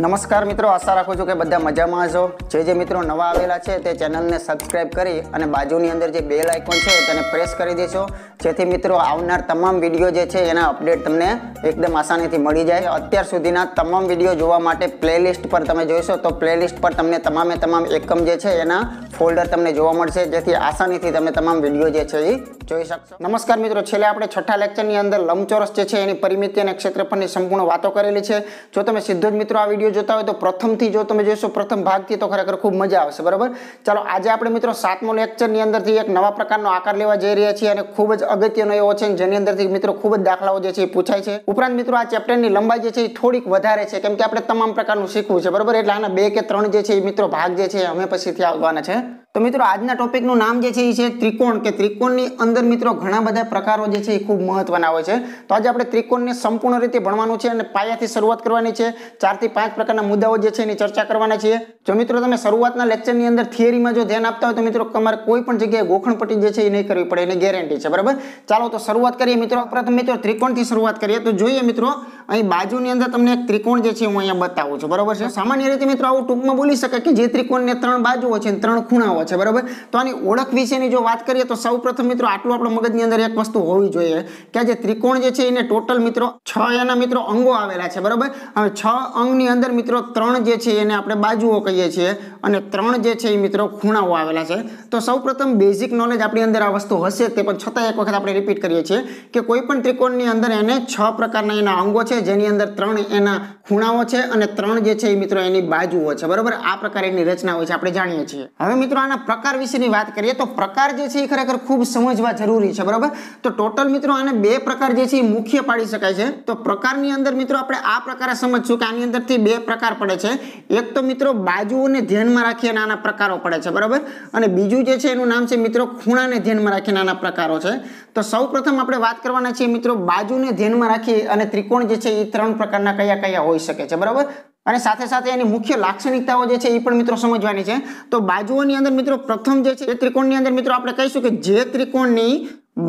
નમસ્કાર મિત્રો આશા રાખું છું કે બધા મજામાં છો જે જે મિત્રો નવા આવેલા છે તે ચેનલને સબસ્ક્રાઈબ કરી અને બાજુની અંદર જે બેલ આઇકોન છે તેને પ્રેસ કરી દેશો જેથી મિત્રો આવનાર તમામ વિડીયો જે છે એના અપડેટ તમને એકદમ આસાનીથી મળી જાય અત્યાર સુધીના તમામ વિડીયો જોવા માટે પ્લેલિસ્ટ પર તમે જોઈશો તો પ્લેલિસ્ટ પર તમને તમામે તમામ એકમ જે છે એના ફોલ્ડર તમને જોવા મળશે જેથી આસાનીથી તમે તમામ વિડીયો જે છે એ જોઈ શકશો નમસ્કાર મિત્રો છેલ્લે આપણે છઠ્ઠા લેક્ચરની અંદર લંબચોરસ જે છે એની પરિમિતિ અને ક્ષેત્રફળની સંપૂર્ણ વાતો કરેલી છે જો તમે સીધો જ મિત્રો આ વિડીયો જોતા હોય તો પ્રથમથી જો તમે જોઈશો પ્રથમ ભાગથી તો ખરેખર ખૂબ મજા આવશે બરાબર ચાલો આજે આપણે મિત્રો સાતમો લેક્ચરની અંદરથી એક નવા પ્રકારનો આકાર લેવા જઈ રહ્યા છીએ અને ખૂબ જ અગત્યનો એવો છે જેની અંદરથી મિત્રો ખૂબ જ દાખલાઓ જે છે એ પૂછાય છે ઉપરાંત મિત્રો આ ચેપ્ટરની લંબાઈ જે છે એ થોડીક વધારે છે કેમ કે આપણે તમામ પ્રકારનું શીખવું છે બરોબર એટલે આના બે કે ત્રણ જે છે એ મિત્રો ભાગ જે છે અમે પછીથી આવવાના છે તો મિત્રો આજના ટોપિકનું નામ જે છે એ છે ત્રિકોણ કે ત્રિકોણની અંદર મિત્રો ઘણા બધા પ્રકારો જે છે એ ખૂબ મહત્વના હોય છે તો આજે આપણે ત્રિકોણને સંપૂર્ણ રીતે ભણવાનું છે અને પાયાથી શરૂઆત કરવાની છે ચારથી પાંચ પ્રકારના મુદ્દાઓ જે છે એની ચર્ચા કરવાના છીએ જો મિત્રો તમે શરૂઆતના લેક્ચરની અંદર થિયરીમાં જો ધ્યાન આપતા હોય તો મિત્રો તમારે કોઈ પણ જગ્યાએ ગોખણપટ્ટી જે છે એ નહીં કરવી પડે એની ગેરંટી છે બરાબર ચાલો તો શરૂઆત કરીએ મિત્રો પ્રથમ મિત્રો ત્રિકોણથી શરૂઆત કરીએ તો જોઈએ મિત્રો અહીં બાજુની અંદર તમને એક ત્રિકોણ જે છે હું અહીંયા બતાવું છું બરાબર છે સામાન્ય રીતે મિત્રો આવું ટૂંકમાં બોલી શકાય કે જે ત્રિકોણને ત્રણ બાજુઓ છે ત્રણ ખૂણાઓ મુદ્દાઓ છે બરાબર તો આની ઓળખ વિશેની જો વાત કરીએ તો સૌપ્રથમ મિત્રો આટલું આપણા મગજની અંદર એક વસ્તુ હોવી જોઈએ કે જે ત્રિકોણ જે છે એને ટોટલ મિત્રો છ એના મિત્રો અંગો આવેલા છે બરાબર હવે છ અંગની અંદર મિત્રો ત્રણ જે છે એને આપણે બાજુઓ કહીએ છીએ અને ત્રણ જે છે એ મિત્રો ખૂણાઓ આવેલા છે તો સૌપ્રથમ બેઝિક નોલેજ આપણી અંદર આ વસ્તુ હશે તે પણ છતાં એક વખત આપણે રિપીટ કરીએ છીએ કે કોઈ પણ ત્રિકોણની અંદર એને છ પ્રકારના એના અંગો છે જેની અંદર ત્રણ એના ખૂણાઓ છે અને ત્રણ જે છે એ મિત્રો એની બાજુઓ છે બરાબર આ પ્રકાર એની રચના હોય છે આપણે જાણીએ છીએ હવે મિત્રો આના પ્રકાર વિશેની વાત કરીએ તો પ્રકાર જે છે એ ખરેખર ખૂબ સમજવા જરૂરી છે બરાબર તો ટોટલ મિત્રો આને બે પ્રકાર જે છે એ મુખ્ય પાડી શકાય છે તો પ્રકારની અંદર મિત્રો આપણે આ પ્રકારે સમજશું કે આની અંદરથી બે પ્રકાર પડે છે એક તો મિત્રો બાજુઓને ધ્યાન ધ્યાનમાં રાખીએ નાના પ્રકારો પડે છે બરાબર અને બીજું જે છે એનું નામ છે મિત્રો ખૂણાને ધ્યાનમાં રાખીએ નાના પ્રકારો છે તો સૌ પ્રથમ આપણે વાત કરવાના છીએ મિત્રો બાજુને ધ્યાનમાં રાખી અને ત્રિકોણ જે છે એ ત્રણ પ્રકારના કયા કયા હોઈ શકે છે બરાબર અને સાથે સાથે એની મુખ્ય લાક્ષણિકતાઓ જે છે એ પણ મિત્રો સમજવાની છે તો બાજુઓની અંદર મિત્રો પ્રથમ જે છે એ ત્રિકોણની અંદર મિત્રો આપણે કહીશું કે જે ત્રિકોણની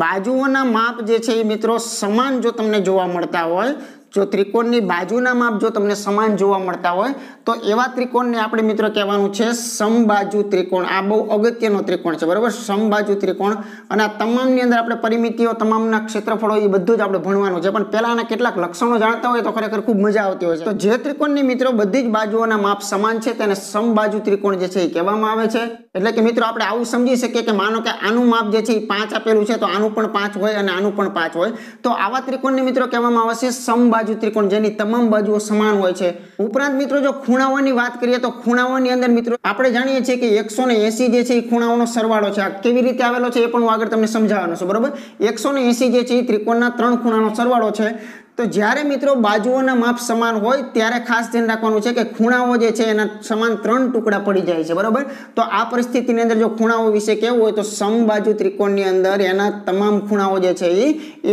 બાજુઓના માપ જે છે એ મિત્રો સમાન જો તમને જોવા મળતા હોય જો ત્રિકોણની બાજુના માપ જો તમને સમાન જોવા મળતા હોય તો એવા ત્રિકોણને આપણે મિત્રો કહેવાનું છે સમબાજુ ત્રિકોણ આ બહુ અગત્યનો ત્રિકોણ છે બરાબર સમબાજુ ત્રિકોણ અને આ તમામની અંદર આપણે પરિમિતિઓ તમામના ક્ષેત્રફળો એ બધું જ આપણે ભણવાનું છે પણ પહેલાના કેટલાક લક્ષણો જાણતા હોય તો ખરેખર ખૂબ મજા આવતી હોય છે તો જે ત્રિકોણની મિત્રો બધી જ બાજુઓના માપ સમાન છે તેને સમબાજુ ત્રિકોણ જે છે એ કહેવામાં આવે છે એટલે કે મિત્રો આપણે આવું સમજી શકીએ કે માનો કે આનું માપ જે છે એ પાંચ આપેલું છે તો આનું પણ પાંચ હોય અને આનું પણ પાંચ હોય તો આવા ત્રિકોણને મિત્રો કહેવામાં આવશે છે સમબાજુ ત્રિકોણ જેની તમામ બાજુઓ સમાન હોય છે ઉપરાંત મિત્રો જો ખૂણાઓની વાત કરીએ તો ખૂણાઓની અંદર મિત્રો આપણે જાણીએ છીએ કે એકસો જે છે એ ખૂણાઓનો સરવાળો છે આ કેવી રીતે આવેલો છે એ પણ હું આગળ તમને સમજાવવાનો છું બરાબર એકસો જે છે એ ત્રિકોણના ત્રણ ખૂણાનો સરવાળો છે તો જ્યારે મિત્રો બાજુઓના માપ સમાન હોય ત્યારે ખાસ ધ્યાન રાખવાનું છે કે ખૂણાઓ જે છે એના સમાન ત્રણ ટુકડા પડી જાય છે બરાબર તો આ પરિસ્થિતિની અંદર જો ખૂણાઓ વિશે કેવું હોય તો સમબાજુ ત્રિકોણની અંદર એના તમામ ખૂણાઓ જે છે એ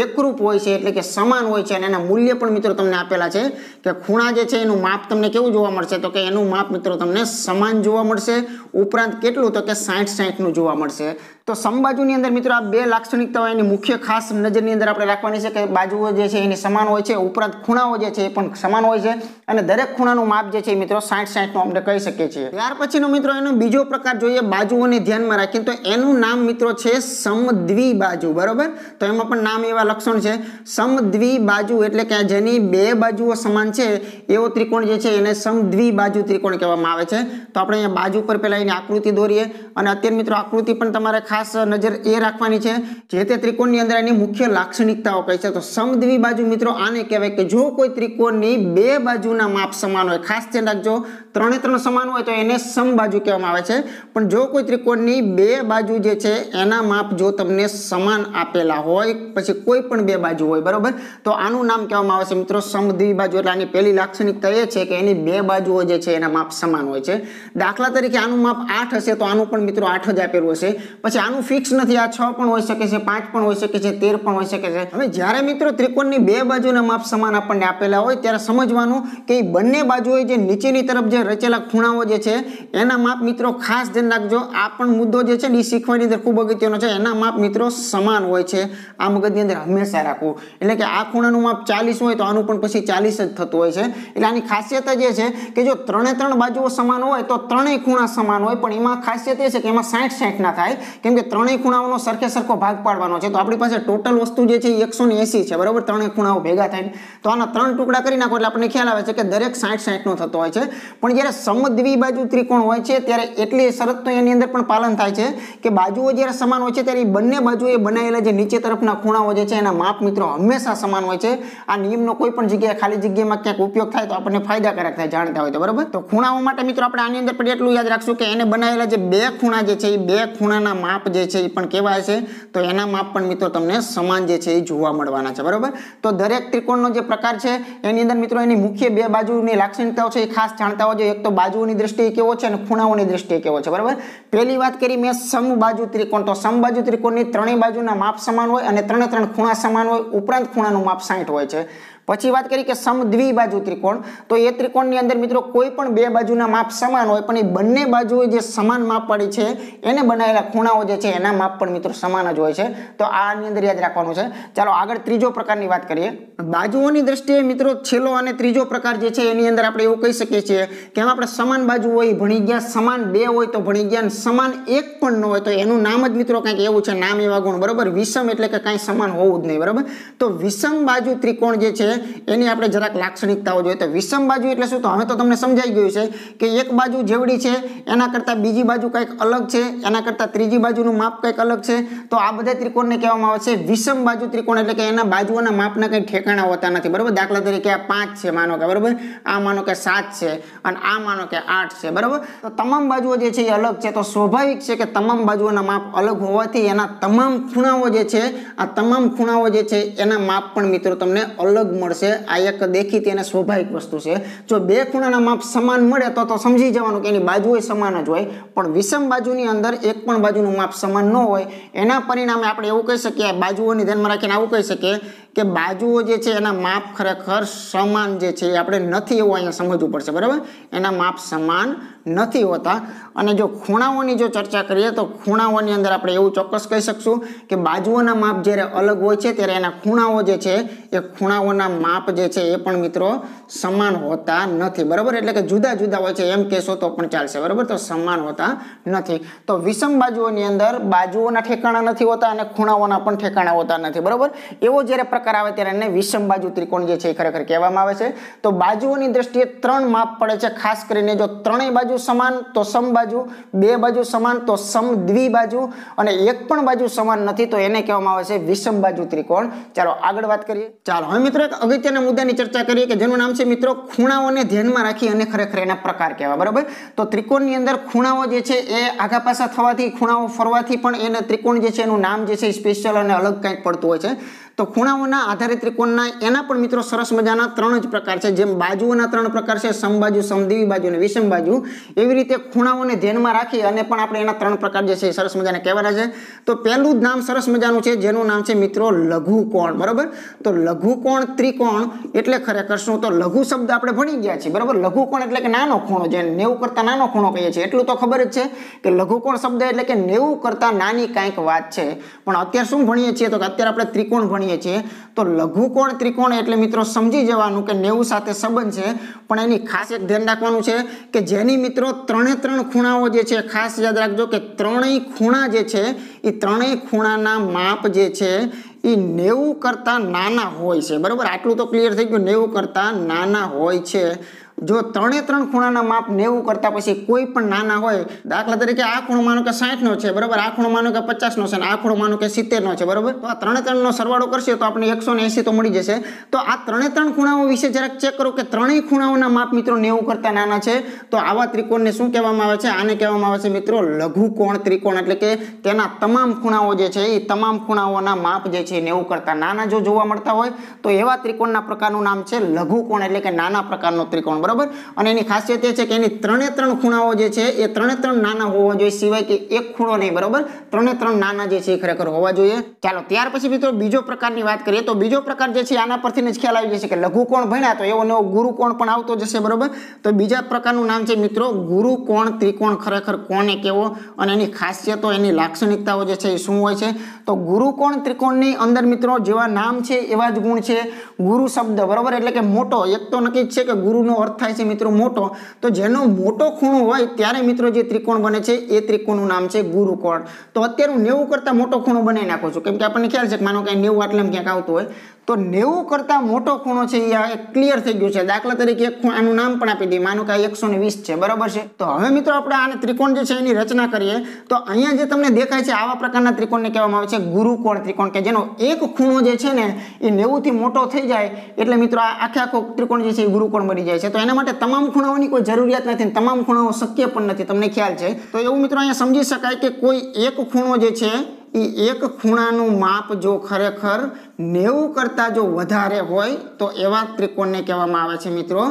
એકરૂપ હોય છે એટલે કે સમાન હોય છે અને એના મૂલ્ય પણ મિત્રો તમને આપેલા છે કે ખૂણા જે છે એનું માપ તમને કેવું જોવા મળશે તો કે એનું માપ મિત્રો તમને સમાન જોવા મળશે ઉપરાંત કેટલું તો કે સાઠ સાઠનું જોવા મળશે તો સમબાજુની અંદર મિત્રો આ બે લાક્ષણિકતાઓ એની મુખ્ય ખાસ નજરની અંદર આપણે રાખવાની છે કે બાજુઓ જે છે એની સમાન હોય છે ઉપરાંત ખૂણાઓ જે છે એ પણ સમાન હોય છે અને દરેક ખૂણાનું માપ જે છે મિત્રો સાઠ સાઠનું આપણે કહી શકીએ છીએ ત્યાર પછીનો મિત્રો એનો બીજો પ્રકાર જોઈએ બાજુઓને ધ્યાનમાં રાખીએ તો એનું નામ મિત્રો છે બાજુ બરાબર તો એમાં પણ નામ એવા લક્ષણ છે બાજુ એટલે કે જેની બે બાજુઓ સમાન છે એવો ત્રિકોણ જે છે એને બાજુ ત્રિકોણ કહેવામાં આવે છે તો આપણે અહીંયા બાજુ પર પહેલાં એની આકૃતિ દોરીએ અને અત્યારે મિત્રો આકૃતિ પણ તમારે ખાસ ખાસ નજર એ રાખવાની છે જે તે ત્રિકોણની અંદર એની મુખ્ય લાક્ષણિકતાઓ કઈ છે તો સમદ્વિ બાજુ મિત્રો આને કહેવાય કે જો કોઈ ત્રિકોણની બે બાજુના માપ સમાન હોય ખાસ ધ્યાન રાખજો ત્રણે ત્રણ સમાન હોય તો એને સમબાજુ કહેવામાં આવે છે પણ જો કોઈ ત્રિકોણની બે બાજુ જે છે એના માપ જો તમને સમાન આપેલા હોય પછી કોઈ પણ બે બાજુ હોય બરાબર તો આનું નામ કહેવામાં આવે છે મિત્રો સમદ્વિ બાજુ એટલે આની પહેલી લાક્ષણિકતા એ છે કે એની બે બાજુઓ જે છે એના માપ સમાન હોય છે દાખલા તરીકે આનું માપ આઠ હશે તો આનું પણ મિત્રો આઠ જ આપેલું હશે પછી છે આનું ફિક્સ નથી આ છ પણ હોઈ શકે છે પાંચ પણ હોઈ શકે છે તેર પણ હોઈ શકે છે હવે જ્યારે મિત્રો ત્રિકોણની બે બાજુના માપ સમાન આપણને આપેલા હોય ત્યારે સમજવાનું કે એ બંને બાજુએ જે નીચેની તરફ જે રચેલા ખૂણાઓ જે છે એના માપ મિત્રો ખાસ ધ્યાન રાખજો આ પણ મુદ્દો જે છે એ શીખવાની અંદર ખૂબ અગત્યનો છે એના માપ મિત્રો સમાન હોય છે આ મગજની અંદર હંમેશા રાખવું એટલે કે આ ખૂણાનું માપ ચાલીસ હોય તો આનું પણ પછી ચાલીસ જ થતું હોય છે એટલે આની ખાસિયત જ એ છે કે જો ત્રણે ત્રણ બાજુઓ સમાન હોય તો ત્રણેય ખૂણા સમાન હોય પણ એમાં ખાસિયત એ છે કે એમાં સાઠ સાઠ ના થાય કે કેમ કે ત્રણેય ખૂણાઓનો સરખે સરખો ભાગ પાડવાનો છે તો આપણી પાસે ટોટલ વસ્તુ જે છે એ એકસો છે બરાબર ત્રણેય ખૂણાઓ ભેગા થાય તો આના ત્રણ ટુકડા કરી નાખો એટલે આપણને ખ્યાલ આવે છે કે દરેક સાઠ સાઠનો થતો હોય છે પણ જ્યારે સમદ્વી બાજુ ત્રિકોણ હોય છે ત્યારે એટલી શરત તો એની અંદર પણ પાલન થાય છે કે બાજુઓ જ્યારે સમાન હોય છે ત્યારે એ બંને બાજુએ બનાવેલા જે નીચે તરફના ખૂણાઓ જે છે એના માપ મિત્રો હંમેશા સમાન હોય છે આ નિયમનો કોઈ પણ જગ્યાએ ખાલી જગ્યામાં ક્યાંક ઉપયોગ થાય તો આપણને ફાયદાકારક થાય જાણતા હોય તો બરાબર તો ખૂણાઓ માટે મિત્રો આપણે આની અંદર પણ એટલું યાદ રાખશું કે એને બનાવેલા જે બે ખૂણા જે છે એ બે ખૂણાના માપ માપ જે છે એ પણ કહેવાય છે તો એના માપ પણ મિત્રો તમને સમાન જે છે એ જોવા મળવાના છે બરાબર તો દરેક ત્રિકોણનો જે પ્રકાર છે એની અંદર મિત્રો એની મુખ્ય બે બાજુની લાક્ષણિકતાઓ છે એ ખાસ જાણતા હોજો એક તો બાજુઓની દ્રષ્ટિએ કેવો છે અને ખૂણાઓની દ્રષ્ટિએ કેવો છે બરાબર પહેલી વાત કરી મેં સમબાજુ ત્રિકોણ તો સમબાજુ ત્રિકોણની ત્રણેય બાજુના માપ સમાન હોય અને ત્રણે ત્રણ ખૂણા સમાન હોય ઉપરાંત ખૂણાનું માપ સાઠ હોય છે પછી વાત કરી કે બાજુ ત્રિકોણ તો એ ત્રિકોણની અંદર મિત્રો કોઈ પણ બે બાજુના માપ સમાન હોય પણ એ બંને બાજુએ જે સમાન માપ પડી છે એને બનાવેલા ખૂણાઓ જે છે એના માપ પણ મિત્રો સમાન જ હોય છે તો આની અંદર યાદ રાખવાનું છે ચાલો આગળ ત્રીજો પ્રકારની વાત કરીએ બાજુઓની દ્રષ્ટિએ મિત્રો છેલ્લો અને ત્રીજો પ્રકાર જે છે એની અંદર આપણે એવું કહી શકીએ છીએ કે એમાં આપણે સમાન બાજુ હોય ભણી ગયા સમાન બે હોય તો ભણી ગયા સમાન એક પણ ન હોય તો એનું નામ જ મિત્રો કંઈક એવું છે નામ એવા ગુણ બરાબર વિષમ એટલે કે કાંઈ સમાન હોવું જ નહીં બરાબર તો વિષમ બાજુ ત્રિકોણ જે છે એની આપણે જરાક લાક્ષણિકતાઓ જોઈએ તો વિષમ બાજુ એટલે શું તો હવે તો તમને સમજાઈ ગયું છે કે એક બાજુ જેવડી છે એના કરતાં બીજી બાજુ કંઈક અલગ છે એના કરતાં ત્રીજી બાજુનું માપ કંઈક અલગ છે તો આ બધા ત્રિકોણને કહેવામાં આવે છે વિષમ બાજુ ત્રિકોણ એટલે કે એના બાજુઓના માપના કંઈ ઠેકાણા હોતા નથી બરાબર દાખલા તરીકે આ પાંચ છે માનો કે બરાબર આ માનો કે સાત છે અને આ માનો કે આઠ છે બરાબર તો તમામ બાજુઓ જે છે એ અલગ છે તો સ્વાભાવિક છે કે તમામ બાજુઓના માપ અલગ હોવાથી એના તમામ ખૂણાઓ જે છે આ તમામ ખૂણાઓ જે છે એના માપ પણ મિત્રો તમને અલગ મળે મળશે આ એક દેખીતી અને સ્વાભાવિક વસ્તુ છે જો બે ખૂણાના માપ સમાન મળે તો તો સમજી જવાનું કે એની બાજુએ સમાન જ હોય પણ વિષમ બાજુની અંદર એક પણ બાજુનું માપ સમાન ન હોય એના પરિણામે આપણે એવું કહી શકીએ બાજુઓની ધ્યાનમાં રાખીને આવું કહી શકીએ કે બાજુઓ જે છે એના માપ ખરેખર સમાન જે છે એ આપણે નથી એવું અહીંયા સમજવું પડશે બરાબર એના માપ સમાન નથી હોતા અને જો ખૂણાઓની જો ચર્ચા કરીએ તો ખૂણાઓની અંદર આપણે એવું ચોક્કસ કહી શકશું કે બાજુઓના માપ જ્યારે અલગ હોય છે ત્યારે એના ખૂણાઓ જે છે એ ખૂણાઓના માપ જે છે એ પણ મિત્રો સમાન હોતા નથી બરાબર એટલે કે જુદા જુદા હોય છે એમ કહેશો તો પણ ચાલશે બરાબર તો સમાન હોતા નથી તો વિષમ બાજુઓની અંદર બાજુઓના ઠેકાણા નથી હોતા અને ખૂણાઓના પણ ઠેકાણા હોતા નથી બરાબર એવો જ્યારે પ્રકાર આવે ત્યારે એને વિષમ બાજુ ત્રિકોણ જે છે એ ખરેખર કહેવામાં આવે છે તો બાજુઓની દ્રષ્ટિએ ત્રણ માપ પડે છે ખાસ કરીને જો ત્રણેય બાજુ સમાન તો સમ બાજુ બે બાજુ સમાન તો સમ બાજુ અને એક પણ બાજુ સમાન નથી તો એને કહેવામાં આવે છે વિષમ બાજુ ત્રિકોણ ચાલો આગળ વાત કરીએ ચાલો હવે મિત્રો એક અગત્યના મુદ્દાની ચર્ચા કરીએ કે જેનું નામ છે મિત્રો ખૂણાઓને ધ્યાનમાં રાખી અને ખરેખર એના પ્રકાર કહેવા બરાબર તો ત્રિકોણની અંદર ખૂણાઓ જે છે એ આગા પાછા થવાથી ખૂણાઓ ફરવાથી પણ એને ત્રિકોણ જે છે એનું નામ જે છે સ્પેશિયલ અને અલગ કંઈક પડતું હોય છે તો ખૂણાઓના આધારે ત્રિકોણના એના પણ મિત્રો સરસ મજાના ત્રણ જ પ્રકાર છે જેમ બાજુઓના ત્રણ પ્રકાર છે સમબાજુ સમદેવી બાજુ અને વિષમ બાજુ એવી રીતે ખૂણાઓને ધ્યાનમાં રાખી અને પણ આપણે એના ત્રણ પ્રકાર જે છે એ સરસ મજાના કહેવાના છે તો પહેલું જ નામ સરસ મજાનું છે જેનું નામ છે મિત્રો લઘુકોણ બરાબર તો લઘુકોણ ત્રિકોણ એટલે ખરેખર શું તો લઘુ શબ્દ આપણે ભણી ગયા છીએ બરાબર લઘુકોણ એટલે કે નાનો ખૂણો જે નેવું કરતાં નાનો ખૂણો કહીએ છીએ એટલું તો ખબર જ છે કે લઘુકોણ શબ્દ એટલે કે નેવું કરતાં નાની કાંઈક વાત છે પણ અત્યારે શું ભણીએ છીએ તો અત્યારે આપણે ત્રિકોણ ભણીએ બનાવીએ છીએ તો લઘુકોણ ત્રિકોણ એટલે મિત્રો સમજી જવાનું કે નેવું સાથે સંબંધ છે પણ એની ખાસ એક ધ્યાન રાખવાનું છે કે જેની મિત્રો ત્રણે ત્રણ ખૂણાઓ જે છે ખાસ યાદ રાખજો કે ત્રણેય ખૂણા જે છે એ ત્રણેય ખૂણાના માપ જે છે એ નેવું કરતાં નાના હોય છે બરાબર આટલું તો ક્લિયર થઈ ગયું નેવું કરતાં નાના હોય છે જો ત્રણે ત્રણ ખૂણાના માપ નેવું કરતાં પછી કોઈ પણ નાના હોય દાખલા તરીકે આ ખૂણો માનો કે સાઠનો છે બરાબર આ ખૂણો માનો કે પચાસનો છે અને આ ખૂણો માનો કે સિત્તેરનો છે બરાબર તો આ ત્રણે ત્રણનો સરવાળો કરશે તો આપણે એકસો ને એંસી તો મળી જશે તો આ ત્રણે ત્રણ ખૂણાઓ વિશે જરાક ચેક કરો કે ત્રણેય ખૂણાઓના માપ મિત્રો નેવું કરતાં નાના છે તો આવા ત્રિકોણને શું કહેવામાં આવે છે આને કહેવામાં આવે છે મિત્રો લઘુકોણ ત્રિકોણ એટલે કે તેના તમામ ખૂણાઓ જે છે એ તમામ ખૂણાઓના માપ જે છે નેવું કરતાં નાના જો જોવા મળતા હોય તો એવા ત્રિકોણના પ્રકારનું નામ છે લઘુ કોણ એટલે કે નાના પ્રકારનો ત્રિકોણ બરાબર બરાબર અને એની ખાસિયત એ છે કે એની ત્રણે ત્રણ ખૂણાઓ જે છે એ ત્રણે ત્રણ નાના હોવા જોઈએ સિવાય કે એક ખૂણો નહીં બરાબર ત્રણે ત્રણ નાના જે છે એ ખરેખર હોવા જોઈએ ચાલો ત્યાર પછી મિત્રો બીજો પ્રકારની વાત કરીએ તો બીજો પ્રકાર જે છે આના પરથી જ ખ્યાલ આવી જશે કે લઘુકોણ ભણ્યા તો એવો નવો કોણ પણ આવતો જશે બરાબર તો બીજા પ્રકારનું નામ છે મિત્રો ગુરુકોણ ત્રિકોણ ખરેખર કોને કેવો અને એની ખાસિયતો એની લાક્ષણિકતાઓ જે છે એ શું હોય છે તો ગુરુકોણ ત્રિકોણની અંદર મિત્રો જેવા નામ છે એવા જ ગુણ છે ગુરુ શબ્દ બરાબર એટલે કે મોટો એક તો નક્કી જ છે કે ગુરુનો અર્થ થાય છે મિત્રો મોટો તો જેનો મોટો ખૂણો હોય ત્યારે મિત્રો જે ત્રિકોણ બને છે એ ત્રિકોણનું નામ છે ગુરુકોણ તો અત્યારે હું નેવું કરતાં મોટો ખૂણો બનાવી નાખું છું કેમ કે આપણને ખ્યાલ છે કે માનો કે નેવું આટલામાં ક્યાંક આવતું હોય તો નેવું કરતાં મોટો ખૂણો છે એ એક ક્લિયર થઈ ગયું છે દાખલા તરીકે એક આનું નામ પણ આપી દઈએ માનો કે આ વીસ છે બરાબર છે તો હવે મિત્રો આપણે આને ત્રિકોણ જે છે એની રચના કરીએ તો અહીંયા જે તમને દેખાય છે આવા પ્રકારના ત્રિકોણને કહેવામાં આવે છે ગુરુકોણ ત્રિકોણ કે જેનો એક ખૂણો જે છે ને એ નેવુંથી મોટો થઈ જાય એટલે મિત્રો આ આખે આખો ત્રિકોણ જે છે એ ગુરુકોણ બની જાય છે તો એના માટે તમામ ખૂણાઓની કોઈ જરૂરિયાત નથી તમામ ખૂણાઓ શક્ય પણ નથી તમને ખ્યાલ છે તો એવું મિત્રો અહીંયા સમજી શકાય કે કોઈ એક ખૂણો જે છે એ એક ખૂણાનું માપ જો ખરેખર નેવું કરતાં જો વધારે હોય તો એવા ત્રિકોણને કહેવામાં આવે છે મિત્રો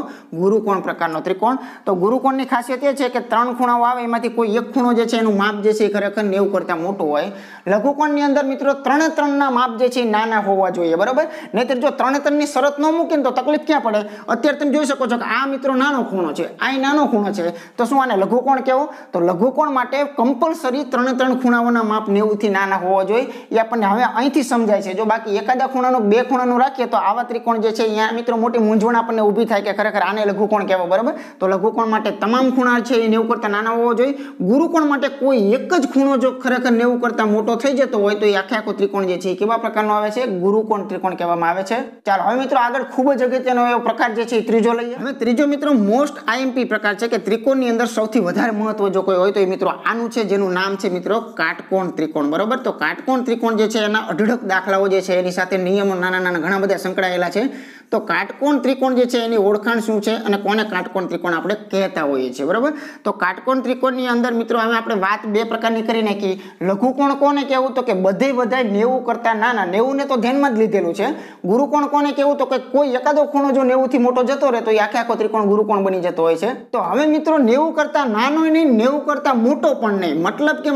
ગુરુકોણ પ્રકારનો ત્રિકોણ તો ગુરુકોણની ખાસિયત એ છે કે ત્રણ ખૂણાઓ આવે એમાંથી કોઈ એક ખૂણો જે છે એનું માપ જે છે એ ખરેખર નેવું કરતાં મોટું હોય લઘુકોણની અંદર મિત્રો ત્રણે ત્રણના માપ જે છે એ નાના હોવા જોઈએ બરાબર નહીતર જો ત્રણે ત્રણની શરત ન મૂકીને તો તકલીફ ક્યાં પડે અત્યારે તમે જોઈ શકો છો કે આ મિત્રો નાનો ખૂણો છે આ નાનો ખૂણો છે તો શું આને લઘુકોણ કહેવો તો લઘુકોણ માટે કમ્પલસરી ત્રણે ત્રણ ખૂણાઓના માપ નેવુંથી નાના હોવા જોઈએ એ આપણને હવે અહીંથી સમજાય છે જો બાકી એકાદ આડા ખૂણાનું બે ખૂણાનું રાખીએ તો આવા ત્રિકોણ જે છે અહીંયા મિત્રો મોટી મૂંઝવણ આપણને ઊભી થાય કે ખરેખર આને લઘુકોણ કહેવાય બરાબર તો લઘુકોણ માટે તમામ ખૂણા છે એ નેવું કરતાં નાના હોવો જોઈએ ગુરુકોણ માટે કોઈ એક જ ખૂણો જો ખરેખર નેવું કરતાં મોટો થઈ જતો હોય તો એ આખે આખો ત્રિકોણ જે છે એ કેવા પ્રકારનો આવે છે ગુરુકોણ ત્રિકોણ કહેવામાં આવે છે ચાલો હવે મિત્રો આગળ ખૂબ જ અગત્યનો એવો પ્રકાર જે છે એ ત્રીજો લઈએ હવે ત્રીજો મિત્રો મોસ્ટ આઈએમપી પ્રકાર છે કે ત્રિકોણની અંદર સૌથી વધારે મહત્વ જો કોઈ હોય તો એ મિત્રો આનું છે જેનું નામ છે મિત્રો કાટકોણ ત્રિકોણ બરાબર તો કાટકોણ ત્રિકોણ જે છે એના અઢળક દાખલાઓ જે છે એની સાથે સાથે નિયમો નાના નાના ઘણા બધા સંકળાયેલા છે તો કાટકોણ ત્રિકોણ જે છે એની ઓળખાણ શું છે અને કોને કાટકોણ ત્રિકોણ આપણે કહેતા હોઈએ છીએ બરાબર તો કાટકોણ ત્રિકોણની અંદર મિત્રો હવે આપણે વાત બે પ્રકારની કરી નાખી લઘુકોણ કોને કહેવું તો કે બધે બધા નેવું કરતા નાના નેવુંને તો ધ્યાનમાં જ લીધેલું છે ગુરુકોણ કોને કહેવું તો કે કોઈ એકાદો ખૂણો જો નેવુંથી મોટો જતો રહે તો એ આખે આખો ત્રિકોણ ગુરુકોણ બની જતો હોય છે તો હવે મિત્રો નેવું કરતા નાનો નહીં નેવું કરતા મોટો પણ નહીં મતલબ કે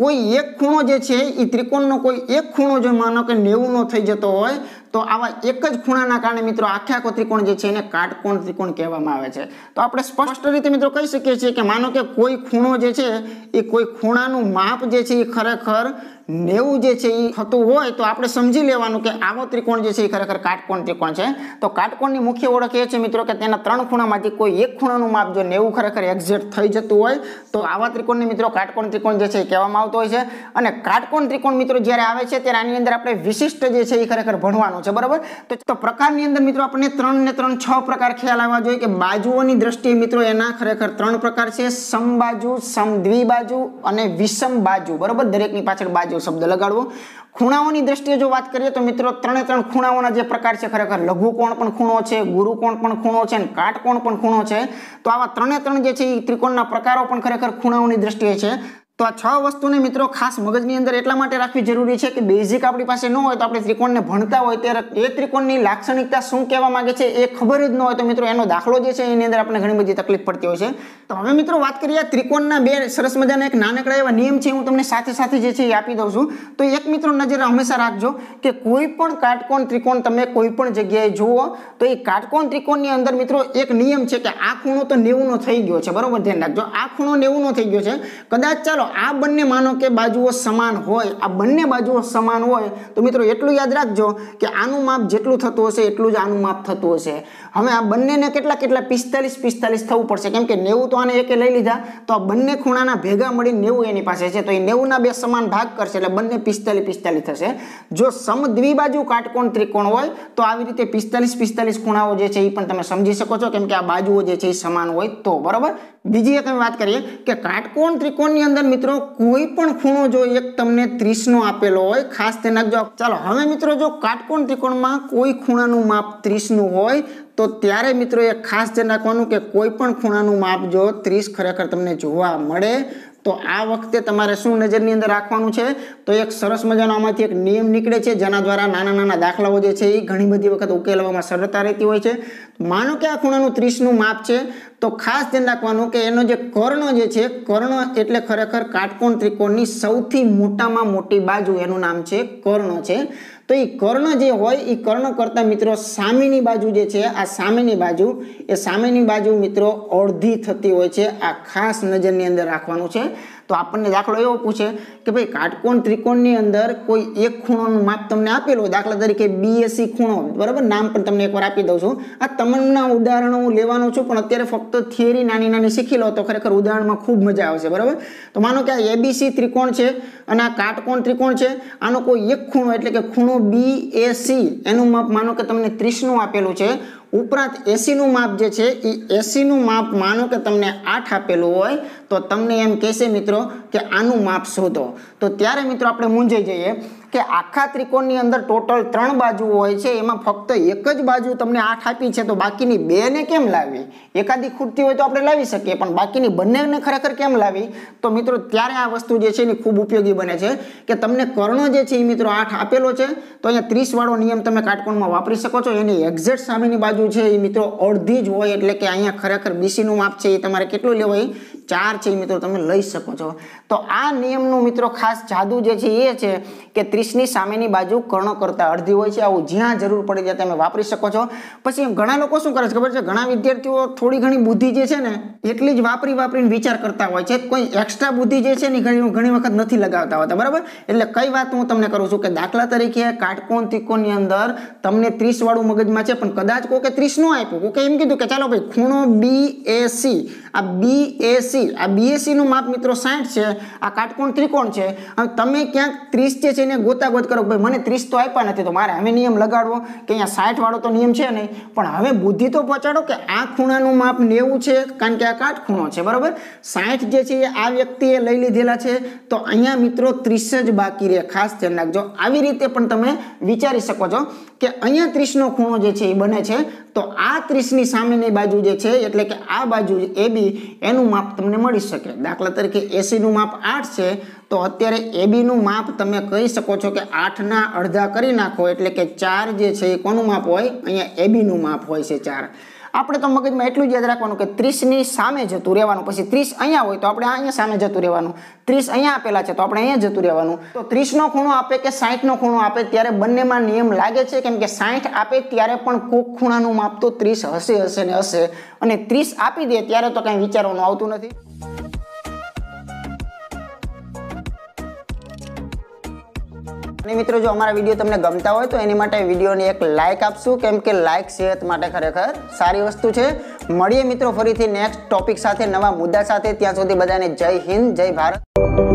કોઈ એક ખૂણો જે છે એ ત્રિકોણનો કોઈ એક ખૂણો જો માનો કે નેવુંનો થઈ જતો હોય તો આવા એક જ ખૂણાના કારણે મિત્રો આખા આખો ત્રિકોણ જે છે એને કાટકોણ ત્રિકોણ કહેવામાં આવે છે તો આપણે સ્પષ્ટ રીતે મિત્રો કહી શકીએ છીએ કે માનો કે કોઈ ખૂણો જે છે એ કોઈ ખૂણાનું માપ જે છે એ ખરેખર નેવું જે છે એ થતું હોય તો આપણે સમજી લેવાનું કે આવો ત્રિકોણ જે છે એ ખરેખર કાટકોણ ત્રિકોણ છે તો કાટકોણની મુખ્ય ઓળખ એ છે મિત્રો કે તેના ત્રણ ખૂણામાંથી કોઈ એક ખૂણાનું માપ જો નેવું ખરેખર એક્ઝેક્ટ થઈ જતું હોય તો આવા ત્રિકોણને મિત્રો કાટકોણ ત્રિકોણ જે છે એ કહેવામાં આવતો હોય છે અને કાટકોણ ત્રિકોણ મિત્રો જ્યારે આવે છે ત્યારે આની અંદર આપણે વિશિષ્ટ જે છે એ ખરેખર ભણવાનું છે બરાબર તો પ્રકારની અંદર મિત્રો આપણને ત્રણ ને ત્રણ છ પ્રકાર ખ્યાલ આવવા જોઈએ કે બાજુઓની દ્રષ્ટિએ મિત્રો એના ખરેખર ત્રણ પ્રકાર છે સમબાજુ સમદ્વિબાજુ અને વિષમ બાજુ બરાબર દરેકની પાછળ બાજુ શબ્દ લગાડવો ખૂણાઓની દ્રષ્ટિએ જો વાત કરીએ તો મિત્રો ત્રણે ત્રણ ખૂણાઓના જે પ્રકાર છે ખરેખર લઘુ કોણ પણ ખૂણો છે ગુરુ કોણ પણ ખૂણો છે અને કાટકોણ પણ ખૂણો છે તો આવા ત્રણે ત્રણ જે છે એ ત્રિકોણના પ્રકારો પણ ખરેખર ખૂણાઓની દ્રષ્ટિએ છે તો આ છ વસ્તુને મિત્રો ખાસ મગજની અંદર એટલા માટે રાખવી જરૂરી છે કે બેઝિક આપણી પાસે ન હોય તો આપણે ત્રિકોણને ભણતા હોય ત્યારે એ ત્રિકોણની લાક્ષણિકતા શું કહેવા માંગે છે એ ખબર જ ન હોય તો મિત્રો એનો દાખલો જે છે એની અંદર આપણે ઘણી બધી તકલીફ પડતી હોય છે તો હવે મિત્રો વાત કરીએ ત્રિકોણના બે સરસ મજાના એક નાનકડા એવા નિયમ છે હું તમને સાથે સાથે જે છે એ આપી દઉં છું તો એક મિત્રો નજર હંમેશા રાખજો કે કોઈ પણ કાટકોણ ત્રિકોણ તમે કોઈ પણ જગ્યાએ જુઓ તો એ કાટકોણ ત્રિકોણની અંદર મિત્રો એક નિયમ છે કે આ ખૂણો તો નેવુંનો થઈ ગયો છે બરોબર ધ્યાન રાખજો આ ખૂણો નેવુંનો થઈ ગયો છે કદાચ ચાલો આ બંને માનો કે બાજુઓ સમાન હોય આ બંને બાજુઓ સમાન હોય તો મિત્રો એટલું યાદ રાખજો કે આનું માપ જેટલું થતું હશે એટલું જ આનું માપ થતું હશે હવે આ બંનેને કેટલા કેટલા પિસ્તાલીસ પિસ્તાલીસ થવું પડશે કેમ કે નેવું તો આને એકે લઈ લીધા તો આ બંને ખૂણાના ભેગા મળી નેવું એની પાસે છે તો એ નેવુંના બે સમાન ભાગ કરશે એટલે બંને પિસ્તાલીસ પિસ્તાલીસ થશે જો સમ દ્વિબાજુ કાટકોણ ત્રિકોણ હોય તો આવી રીતે પિસ્તાલીસ પિસ્તાલીસ ખૂણાઓ જે છે એ પણ તમે સમજી શકો છો કેમ કે આ બાજુઓ જે છે એ સમાન હોય તો બરાબર બીજી એક અમે વાત કરીએ કે કાટકોણ ત્રિકોણની અંદર મિત્રો કોઈ પણ ખૂણો જો એક તમને ત્રીસનો આપેલો હોય ખાસ તે નાખજો ચાલો હવે મિત્રો જો કાટકોણ ત્રિકોણમાં કોઈ ખૂણાનું માપ ત્રીસનું હોય તો ત્યારે મિત્રો એ ખાસ ધ્યાન રાખવાનું કે કોઈ પણ ખૂણાનું માપ જો ત્રીસ ખરેખર તમને જોવા મળે તો આ વખતે તમારે શું નજરની અંદર રાખવાનું છે તો એક સરસ મજાનો આમાંથી એક નિયમ નીકળે છે જેના દ્વારા નાના નાના દાખલાઓ જે છે એ ઘણી બધી વખત ઉકેલવામાં સરળતા રહેતી હોય છે માનો કે આ ખૂણાનું ત્રીસનું માપ છે તો ખાસ ધ્યાન રાખવાનું કે એનો જે કર્ણ જે છે કર્ણ એટલે ખરેખર કાટકોણ ત્રિકોણની સૌથી મોટામાં મોટી બાજુ એનું નામ છે કર્ણ છે તો એ કર્ણ જે હોય એ કર્ણ કરતા મિત્રો સામેની બાજુ જે છે આ સામેની બાજુ એ સામેની બાજુ મિત્રો અડધી થતી હોય છે આ ખાસ નજરની અંદર રાખવાનું છે તો આપણને દાખલો એવો પૂછે કે ભાઈ કાટકોણ ત્રિકોણની અંદર કોઈ એક ખૂણોનું માપ તમને આપેલું હોય દાખલા તરીકે બીએસસી ખૂણો બરાબર નામ પણ તમને એકવાર આપી દઉં છું આ તમામના ઉદાહરણો હું લેવાનો છું પણ અત્યારે ફક્ત થિયરી નાની નાની શીખી લો તો ખરેખર ઉદાહરણમાં ખૂબ મજા આવશે બરાબર તો માનો કે આ એબીસી ત્રિકોણ છે અને આ કાટકોણ ત્રિકોણ છે આનો કોઈ એક ખૂણો એટલે કે ખૂણો બી એસી એનું માપ માનો કે તમને ત્રીસનું આપેલું છે ઉપરાંત એસીનું માપ જે છે એ એસીનું માપ માનો કે તમને આઠ આપેલું હોય તો તમને એમ કહેશે મિત્રો કે આનું માપ શોધો તો ત્યારે મિત્રો આપણે મૂંઝાઈ જઈએ કે આખા ત્રિકોણની અંદર ટોટલ ત્રણ બાજુ હોય છે એમાં ફક્ત એક જ બાજુ તમને આઠ આપી છે તો બાકીની બેને કેમ લાવી એકાદી ખૂટતી હોય તો આપણે લાવી શકીએ પણ બાકીની બંનેને ખરેખર કેમ લાવી તો મિત્રો ત્યારે આ વસ્તુ જે છે એની ખૂબ ઉપયોગી બને છે કે તમને કર્ણ જે છે એ મિત્રો આઠ આપેલો છે તો અહીંયા ત્રીસવાળો નિયમ તમે કાટકોણમાં વાપરી શકો છો એની એક્ઝેક્ટ સામેની બાજુ છે એ મિત્રો અડધી જ હોય એટલે કે અહીંયા ખરેખર બીસીનું માપ છે એ તમારે કેટલું લેવાય ચાર છે એ મિત્રો તમે લઈ શકો છો તો આ નિયમનું મિત્રો ખાસ જાદુ જે છે એ છે કે ત્રીસની સામેની બાજુ કર્ણો કરતાં અડધી હોય છે આવું જ્યાં જરૂર પડે ત્યાં તમે વાપરી શકો છો પછી ઘણા લોકો શું કરે છે ખબર છે ઘણા વિદ્યાર્થીઓ થોડી ઘણી બુદ્ધિ જે છે ને એટલી જ વાપરી વાપરીને વિચાર કરતા હોય છે કોઈ એક્સ્ટ્રા બુદ્ધિ જે છે ને ઘણી ઘણી વખત નથી લગાવતા હોતા બરાબર એટલે કઈ વાત હું તમને કરું છું કે દાખલા તરીકે કાટકોણ ત્રિકોણની અંદર તમને ત્રીસવાળું મગજમાં છે પણ કદાચ કોકે ત્રીસ નું આપ્યું કોકે એમ કીધું કે ચાલો ભાઈ ખૂણો બી એસી આ બી એસી આ બીએસીનું માપ મિત્રો સાઠ છે આ કાટકોણ ત્રિકોણ છે અને તમે ક્યાંક ત્રીસ જે છે એને ગોતાગોત કરો ભાઈ મને ત્રીસ તો આપ્યા નથી તો મારે હવે નિયમ લગાડવો કે અહીંયા સાઠવાળો તો નિયમ છે નહીં પણ હવે બુદ્ધિ તો પહોંચાડો કે આ ખૂણાનું ખૂણાનું માપ નેવું છે કારણ કે આ કાટખૂણો છે બરાબર સાઠ જે છે એ આ વ્યક્તિએ લઈ લીધેલા છે તો અહીંયા મિત્રો ત્રીસ જ બાકી રહે ખાસ ધ્યાન રાખજો આવી રીતે પણ તમે વિચારી શકો છો કે અહીંયા ત્રીસનો ખૂણો જે છે એ બને છે તો આ ત્રીસની સામેની બાજુ જે છે એટલે કે આ બાજુ એ બી એનું માપ તમને મળી શકે દાખલા તરીકે એસીનું માપ આઠ છે તો અત્યારે એબીનું માપ તમે કહી શકો છો કે આઠના અડધા કરી નાખો એટલે કે ચાર જે છે એ કોનું માપ હોય અહીંયા એબીનું માપ હોય છે ચાર આપણે તો મગજમાં એટલું જ યાદ રાખવાનું કે ત્રીસની સામે જતું રહેવાનું પછી ત્રીસ અહીંયા હોય તો આપણે અહીંયા સામે જતું રહેવાનું ત્રીસ અહીંયા આપેલા છે તો આપણે અહીંયા જતું રહેવાનું તો ત્રીસનો ખૂણો આપે કે સાઠનો ખૂણો આપે ત્યારે બંનેમાં નિયમ લાગે છે કેમ કે સાઠ આપે ત્યારે પણ કોક ખૂણાનું માપ તો ત્રીસ હશે હશે ને હશે અને ત્રીસ આપી દે ત્યારે તો કાંઈ વિચારવાનું આવતું નથી અને મિત્રો જો અમારા વિડીયો તમને ગમતા હોય તો એની માટે વિડીયોને એક લાઇક આપશું કેમ કે લાઇક સેહત માટે ખરેખર સારી વસ્તુ છે મળીએ મિત્રો ફરીથી નેક્સ્ટ ટોપિક સાથે નવા મુદ્દા સાથે ત્યાં સુધી બધાને જય હિન્દ જય ભારત